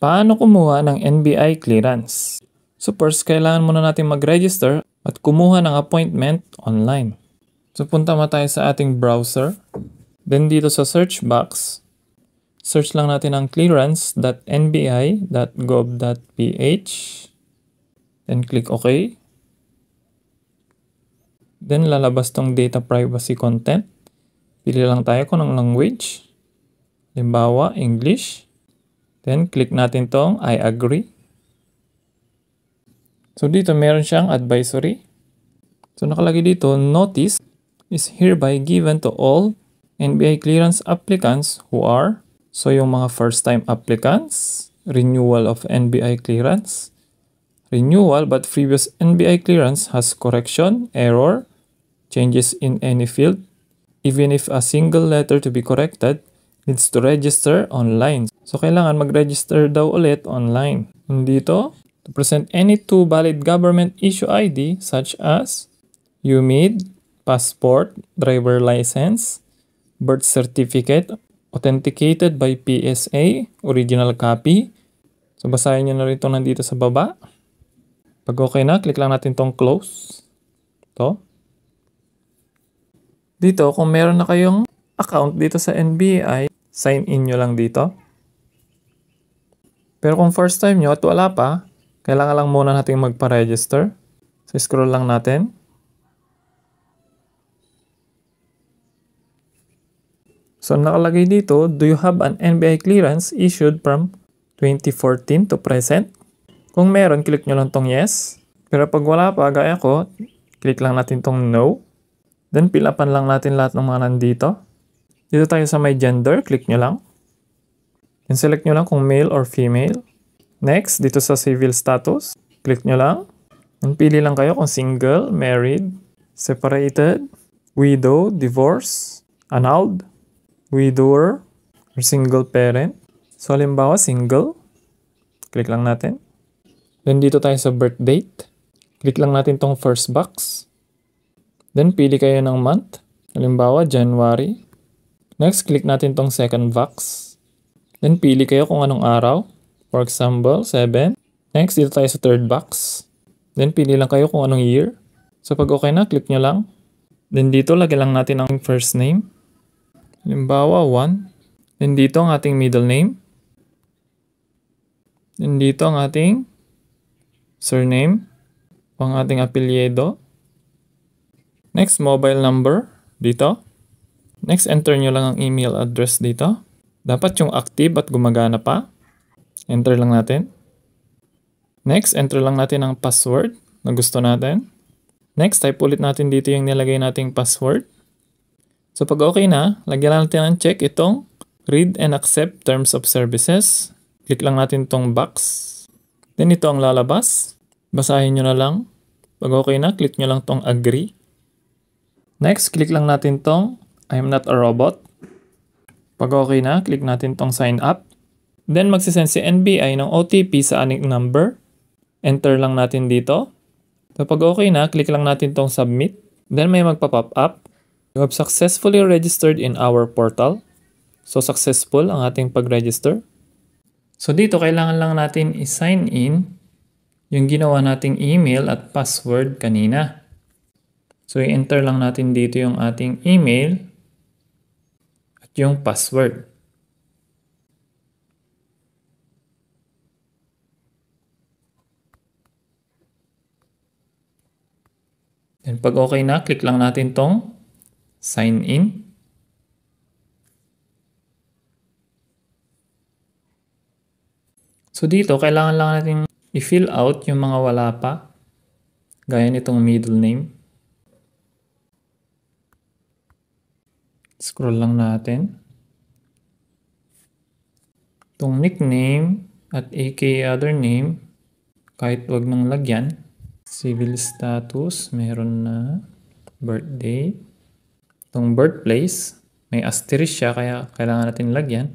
Paano kumuha ng NBI clearance? So first, kailangan muna natin mag-register at kumuha ng appointment online. So punta mo tayo sa ating browser. Then dito sa search box, search lang natin ang clearance.nbi.gov.ph. Then click OK. Then lalabas tong data privacy content. Pili lang tayo kung ng language. Limbawa, English. Then, click natin tong I agree. So, dito meron siyang advisory. So, nakalagay dito, notice is hereby given to all NBI clearance applicants who are, so yung mga first-time applicants, renewal of NBI clearance, renewal but previous NBI clearance has correction, error, changes in any field, even if a single letter to be corrected, needs to register online. So, kailangan mag-register daw ulit online. And dito, to present any two valid government issue ID such as UMID, passport, driver license, birth certificate, authenticated by PSA, original copy. So, basahin nyo na rin ito nandito sa baba. Pag okay na, click lang natin tong close. to Dito, kung meron na kayong account dito sa NBI, sign in nyo lang dito. Pero kung first time nyo at wala pa, kailangan lang muna natin magpa-register. So scroll lang natin. So nakalagay dito, do you have an NBI clearance issued from 2014 to present? Kung meron, click nyo lang tong yes. Pero pag wala pa, gaya ko, click lang natin tong no. Then pilapan lang natin lahat ng mga nandito. Dito tayo sa may gender, click nyo lang. And select nyo lang kung male or female. Next, dito sa civil status, click nyo lang. And pili lang kayo kung single, married, separated, widow, divorce, annulled, widower, or single parent. So, halimbawa, single. Click lang natin. Then, dito tayo sa birth date. Click lang natin tong first box. Then, pili kayo ng month. Halimbawa, January. Next, click natin tong second box. Then, pili kayo kung anong araw. For example, 7. Next, dito tayo sa third box. Then, pili lang kayo kung anong year. So, pag okay na, click nyo lang. Then, dito, lagyan lang natin ang first name. Halimbawa, 1. Then, dito ang ating middle name. Then, dito ang ating surname. Ang ating apelyedo. Next, mobile number. Dito. Next, enter nyo lang ang email address dito. Dapat yung active at gumagana pa. Enter lang natin. Next, enter lang natin ang password na gusto natin. Next, type ulit natin dito yung nilagay nating password. So pag okay na, lagyan natin ng check itong read and accept terms of services. Click lang natin itong box. Then ito ang lalabas. Basahin nyo na lang. Pag okay na, click nyo lang tong agree. Next, click lang natin tong I am not a robot. Pag okay na, click natin tong sign up. Then magsisend si NBI ng OTP sa aning number. Enter lang natin dito. So pag okay na, click lang natin tong submit. Then may magpa-pop up. You have successfully registered in our portal. So successful ang ating pag-register. So dito kailangan lang natin i-sign in yung ginawa nating email at password kanina. So i-enter lang natin dito yung ating email yung um password. Then pag okay na, click lang natin tong sign in. So dito, kailangan lang natin i-fill out yung mga wala pa. Gaya nitong middle name. Scroll lang natin. Itong nickname at aka other name, kahit wag nang lagyan. Civil status, meron na birthday. Itong birthplace, may asterisk siya kaya kailangan natin lagyan.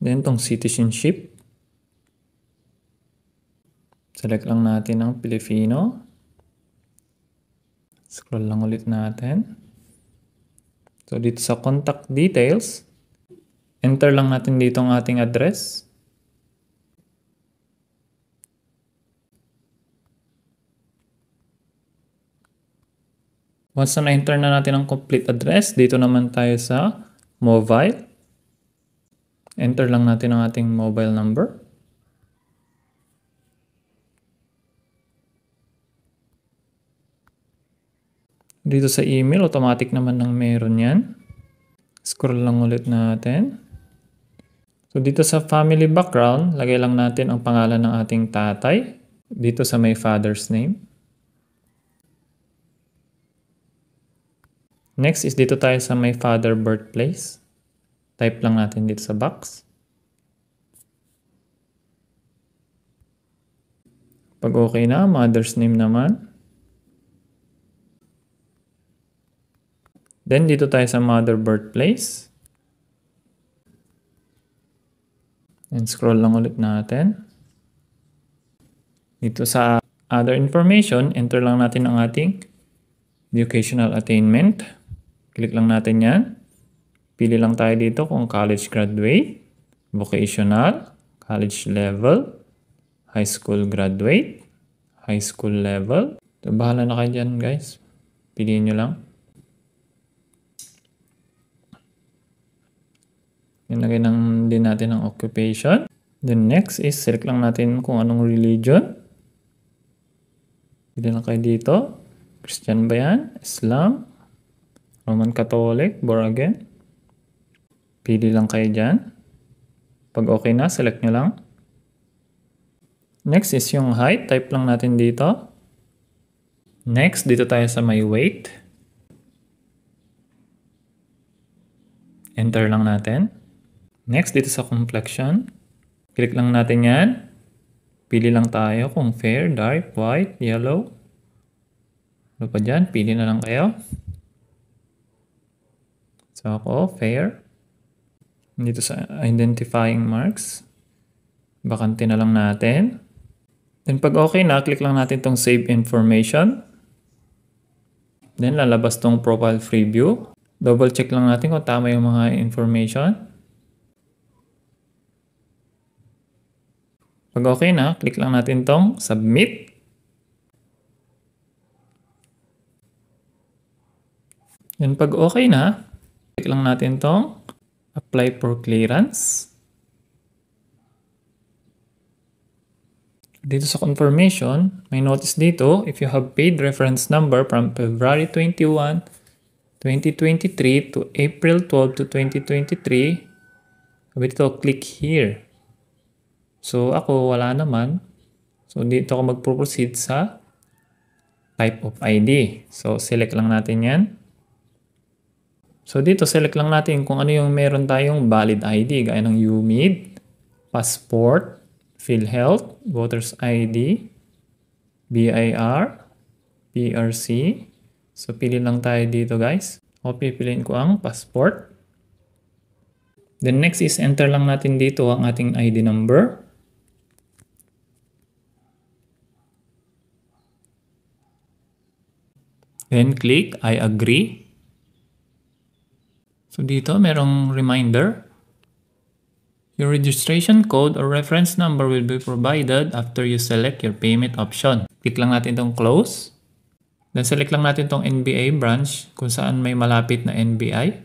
Then itong citizenship. Select lang natin ang Pilipino. Scroll lang ulit natin. So dito sa contact details, enter lang natin dito ang ating address. Once na enter na natin ang complete address, dito naman tayo sa mobile. Enter lang natin ang ating mobile number. Dito sa email, automatic naman nang meron yan. Scroll lang ulit natin. So dito sa family background, lagay lang natin ang pangalan ng ating tatay. Dito sa may father's name. Next is dito tayo sa may father birthplace. Type lang natin dito sa box. Pag okay na, mother's name naman. Then dito tayo sa mother birthplace. And scroll lang ulit natin. Dito sa other information, enter lang natin ang ating educational attainment. Click lang natin yan. Pili lang tayo dito kung college graduate, vocational, college level, high school graduate, high school level. So, bahala na kayo dyan guys. Piliin nyo lang. Nilagay lang din natin ang occupation. Then next is select lang natin kung anong religion. Pili lang kayo dito. Christian ba yan? Islam? Roman Catholic? Born again? Pili lang kayo dyan. Pag okay na, select nyo lang. Next is yung height. Type lang natin dito. Next, dito tayo sa my weight. Enter lang natin. Next, dito sa complexion, click lang natin yan. Pili lang tayo kung fair, dark, white, yellow. Ano pa dyan? Pili na lang kayo. So ako, fair. Dito sa identifying marks, bakante na lang natin. Then pag okay na, click lang natin tong save information. Then lalabas tong profile preview. Double check lang natin kung tama yung mga information. Pag okay na, click lang natin tong submit. Yan, pag okay na, click lang natin tong apply for clearance. Dito sa confirmation, may notice dito, if you have paid reference number from February 21, 2023 to April 12 2023, sabi dito, click here. So ako wala naman. So dito ako mag proceed sa type of ID. So select lang natin yan. So dito select lang natin kung ano yung meron tayong valid ID gaya ng UMID, passport, PhilHealth, voter's ID, BIR, PRC. So pili lang tayo dito guys. O pipiliin ko ang passport. Then next is enter lang natin dito ang ating ID number. Then click I agree. So dito merong reminder. Your registration code or reference number will be provided after you select your payment option. Click lang natin itong close. Then select lang natin itong NBI branch kung saan may malapit na NBI.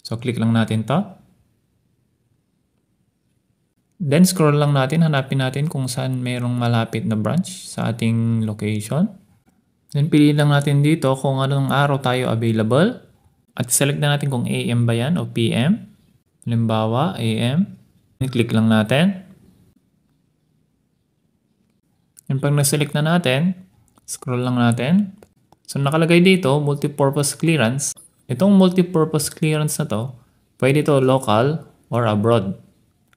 So click lang natin to. Then scroll lang natin, hanapin natin kung saan mayroong malapit na branch sa ating location. Then piliin lang natin dito kung anong araw tayo available. At select na natin kung AM ba yan o PM. Halimbawa, AM. I-click lang natin. And pag na-select na natin, scroll lang natin. So nakalagay dito, multipurpose clearance. Itong multipurpose clearance na to, pwede to local or abroad.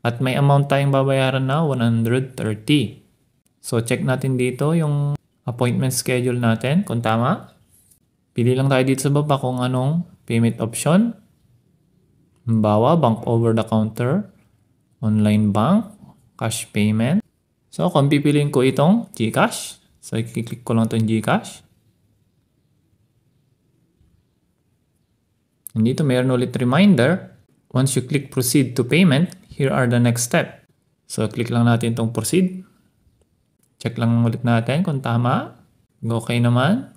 At may amount tayong babayaran na 130. So check natin dito yung appointment schedule natin kung tama. Pili lang tayo dito sa baba kung anong payment option. Halimbawa, bank over the counter, online bank, cash payment. So, kung pipiliin ko itong GCash, so i-click ko lang itong GCash. And dito mayroon ulit reminder, once you click proceed to payment, here are the next step. So, click lang natin itong proceed. Check lang ulit natin kung tama. Okay naman.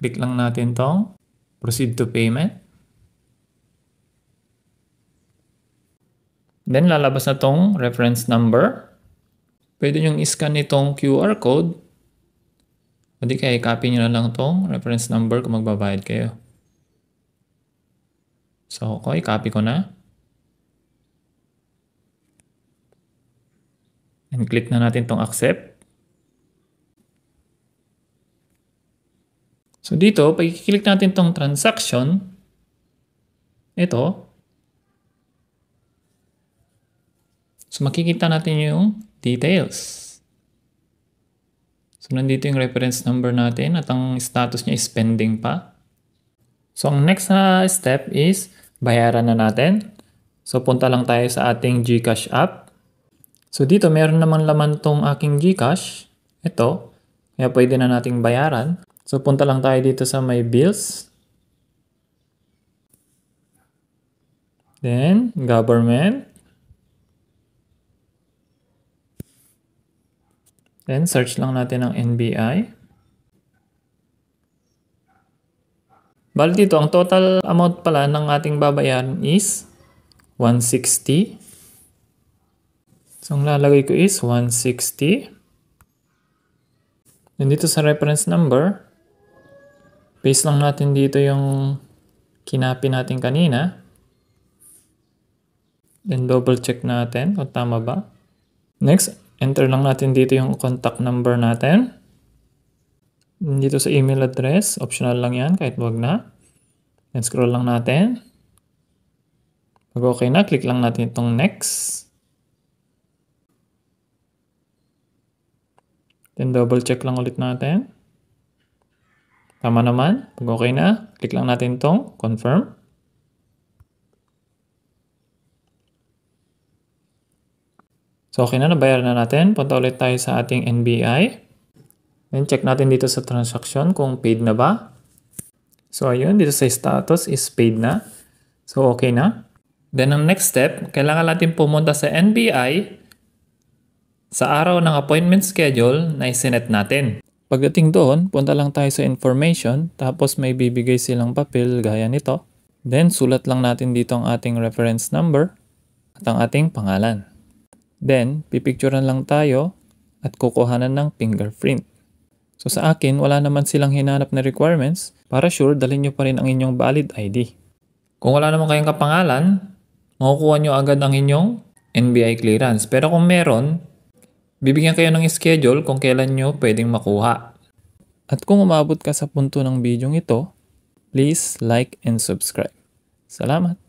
Click lang natin tong proceed to payment. Then lalabas na tong reference number. Pwede nyo i-scan nitong QR code. O di kaya i-copy nyo na lang tong reference number kung magbabayad kayo. So okay, i copy ko na. And click na natin tong accept. So dito, pag i-click natin tong transaction, ito, so makikita natin yung details. So, nandito yung reference number natin at ang status niya is pending pa. So, ang next uh, step is bayaran na natin. So, punta lang tayo sa ating GCash app. So, dito meron naman laman tong aking GCash. Ito. Kaya pwede na nating bayaran. So punta lang tayo dito sa my bills. Then, government. Then, search lang natin ang NBI. Bali dito, ang total amount pala ng ating babayaran is 160. So, ang lalagay ko is 160. And dito sa reference number, Paste lang natin dito yung kinapi natin kanina. Then double check natin kung tama ba. Next, enter lang natin dito yung contact number natin. Dito sa email address, optional lang yan kahit wag na. Then scroll lang natin. Pag okay na, click lang natin itong next. Then double check lang ulit natin. Tama naman. Pag okay na, click lang natin tong confirm. So okay na, nabayar na natin. Punta ulit tayo sa ating NBI. Then check natin dito sa transaction kung paid na ba. So ayun, dito sa status is paid na. So okay na. Then ang next step, kailangan natin pumunta sa NBI sa araw ng appointment schedule na isinet natin. Pagdating doon, punta lang tayo sa information, tapos may bibigay silang papel gaya nito. Then, sulat lang natin dito ang ating reference number at ang ating pangalan. Then, pipicturean lang tayo at kukuhanan ng fingerprint. So sa akin, wala naman silang hinanap na requirements. Para sure, dalhin nyo pa rin ang inyong valid ID. Kung wala naman kayong kapangalan, makukuha nyo agad ang inyong NBI clearance. Pero kung meron, Bibigyan kayo ng schedule kung kailan nyo pwedeng makuha. At kung umabot ka sa punto ng video ito, please like and subscribe. Salamat!